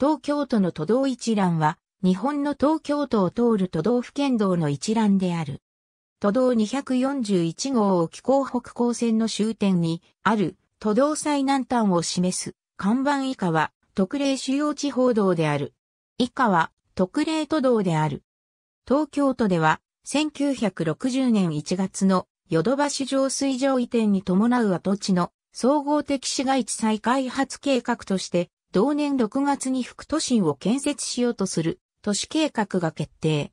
東京都の都道一覧は、日本の東京都を通る都道府県道の一覧である。都道241号を紀行北高線の終点にある都道最南端を示す看板以下は特例主要地方道である。以下は特例都道である。東京都では1960年1月のヨドバシ上水上移転に伴う跡地の総合的市街地再開発計画として同年6月に副都心を建設しようとする都市計画が決定。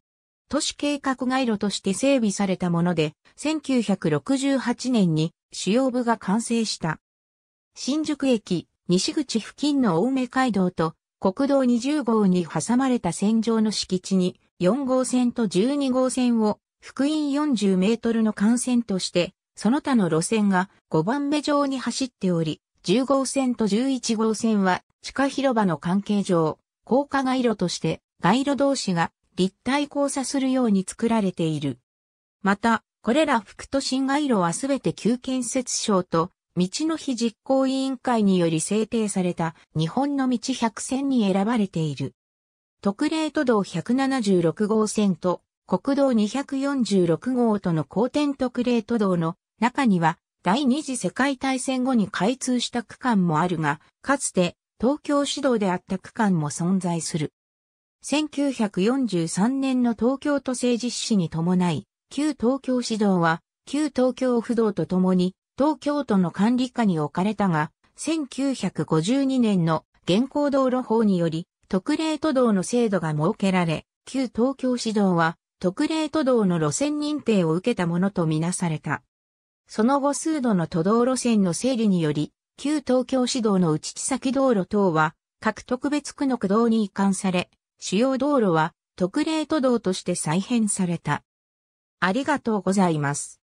都市計画街路として整備されたもので、1968年に主要部が完成した。新宿駅、西口付近の青梅街道と国道20号に挟まれた線上の敷地に4号線と12号線を福音40メートルの幹線として、その他の路線が5番目上に走っており、10号線と11号線は地下広場の関係上、高架街路として街路同士が立体交差するように作られている。また、これら副都心街路はすべて旧建設省と道の日実行委員会により制定された日本の道百選に選ばれている。特例都道176号線と国道246号との交点特例都道の中には第二次世界大戦後に開通した区間もあるが、かつて東京市道であった区間も存在する。1943年の東京都政指施に伴い、旧東京市道は、旧東京府道とともに、東京都の管理下に置かれたが、1952年の現行道路法により、特例都道の制度が設けられ、旧東京市道は、特例都道の路線認定を受けたものとみなされた。その後数度の都道路線の整理により、旧東京市道の内地先道路等は、各特別区の区道に移管され、主要道路は特例都道として再編された。ありがとうございます。